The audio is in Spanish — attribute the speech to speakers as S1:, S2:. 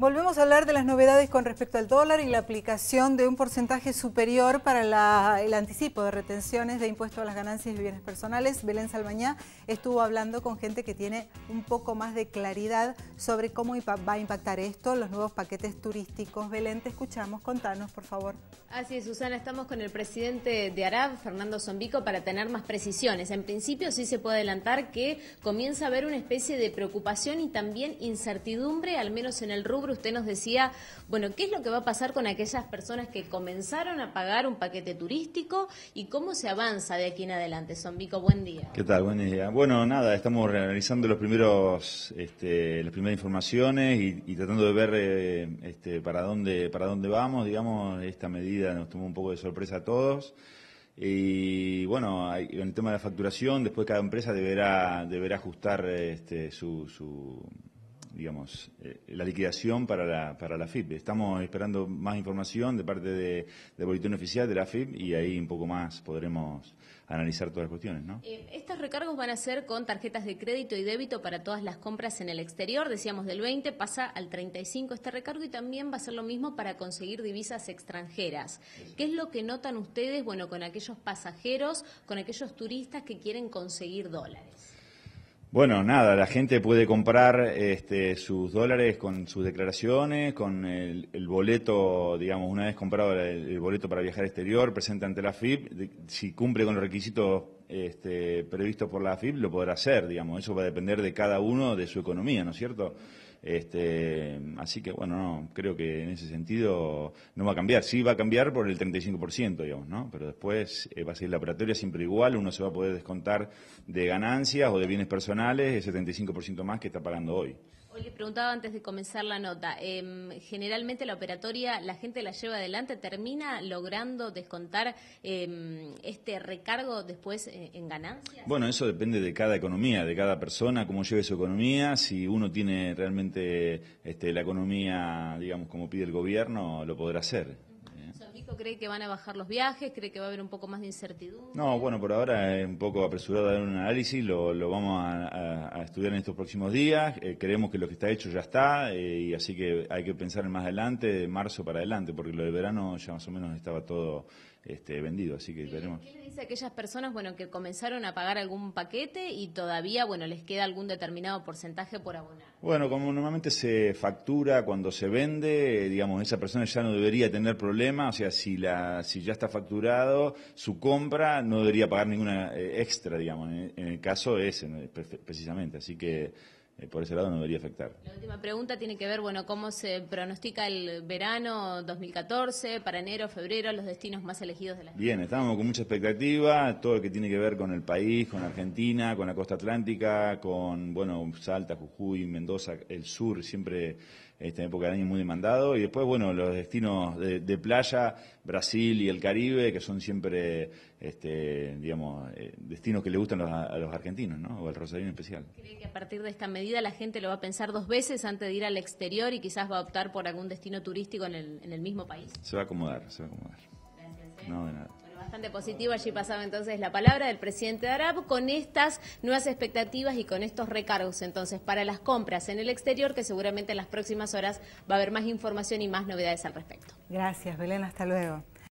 S1: Volvemos a hablar de las novedades con respecto al dólar y la aplicación de un porcentaje superior para el anticipo de retenciones de impuestos a las ganancias y bienes personales. Belén Salmañá estuvo hablando con gente que tiene un poco más de claridad sobre cómo va a impactar esto, los nuevos paquetes turísticos. Belén, te escuchamos, contanos por favor. Así es, Susana, estamos con el presidente de Arab, Fernando Zombico, para tener más precisiones. En principio sí se puede adelantar que comienza a haber una especie de preocupación y también incertidumbre, al menos en el rubro usted nos decía, bueno, ¿qué es lo que va a pasar con aquellas personas que comenzaron a pagar un paquete turístico y cómo se avanza de aquí en adelante? Zombico, buen día.
S2: ¿Qué tal? Buen día. Bueno, nada, estamos realizando los primeros, este, las primeras informaciones y, tratando de ver eh, este, para dónde para dónde vamos, digamos, esta medida nos tomó un poco de sorpresa a todos. Y bueno, en el tema de la facturación, después cada empresa deberá, deberá ajustar este, su, digamos, eh, la liquidación para la, para la FIP. Estamos esperando más información de parte de, de Boletín Oficial de la FIP y ahí un poco más podremos analizar todas las cuestiones, ¿no?
S1: Eh, estos recargos van a ser con tarjetas de crédito y débito para todas las compras en el exterior, decíamos del 20 pasa al 35 este recargo y también va a ser lo mismo para conseguir divisas extranjeras. ¿Qué es lo que notan ustedes, bueno, con aquellos pasajeros, con aquellos turistas que quieren conseguir dólares?
S2: Bueno, nada, la gente puede comprar este, sus dólares con sus declaraciones, con el, boleto, digamos, una vez comprado el, boleto para viajar exterior, presenta ante la FIP, si cumple con los requisitos este, previsto por la AFIP lo podrá hacer, digamos. Eso va a depender de cada uno, de su economía, ¿no es cierto? Este, así que, bueno, no, creo que en ese sentido no va a cambiar. Sí va a cambiar por el 35%, digamos, ¿no? Pero después eh, va a ser la operatoria siempre igual. Uno se va a poder descontar de ganancias o de bienes personales el 35% más que está pagando hoy.
S1: Hoy le preguntaba antes de comenzar la nota, em, generalmente la operatoria la gente la lleva adelante, termina logrando descontar em, este recargo después eh, en ganancias.
S2: Bueno, eso depende de cada economía, de cada persona, cómo lleve su economía, si uno tiene realmente este, la economía, digamos, como pide el gobierno, lo podrá hacer.
S1: ¿Cree que van a bajar los viajes? ¿Cree que va a haber un poco más de incertidumbre?
S2: No, bueno, por ahora es un poco apresurado dar un análisis, lo, vamos a, estudiar en estos próximos días, eh, creemos que lo que está hecho ya está, eh, y así que hay que pensar en más adelante, de marzo para adelante, porque lo de verano ya más o menos estaba todo este, vendido. Así que veremos. Eh,
S1: ¿Qué dice a aquellas personas bueno, que comenzaron a pagar algún paquete y todavía bueno, les queda algún determinado porcentaje por abonar?
S2: Bueno, como normalmente se factura cuando se vende, digamos, esa persona ya no debería tener problema. O sea, si, la, si ya está facturado, su compra no debería pagar ninguna eh, extra, digamos, en, en, el caso ese, precisamente. Así que eh, por ese lado no debería afectar. La
S1: última pregunta tiene que ver, bueno, cómo se pronostica el verano 2014 para enero, febrero, los destinos más elegidos de la
S2: Bien, estábamos con mucha expectativa, todo lo que tiene que ver con el país, con Argentina, con la costa atlántica, con, bueno, Salta, Jujuy, Mendoza, el sur, siempre esta época de año muy demandado. Y después, bueno, los destinos de, playa, Brasil y el Caribe, que son siempre, este, digamos, eh, destinos que le gustan a los argentinos, ¿no? O el Rosario en especial. ¿Cree
S1: que a partir de esta medida la gente lo va a pensar dos veces antes de ir al exterior y quizás va a optar por algún destino turístico en el, mismo país.
S2: Se va a acomodar, se va a acomodar. Gracias. ¿eh? No, de nada
S1: bastante positivo. Allí pasaba entonces la palabra del presidente de Arab con estas nuevas expectativas y con estos recargos entonces para las compras en el exterior, que seguramente en las próximas horas va a haber más información y más novedades al respecto. Gracias, Belén. Hasta luego.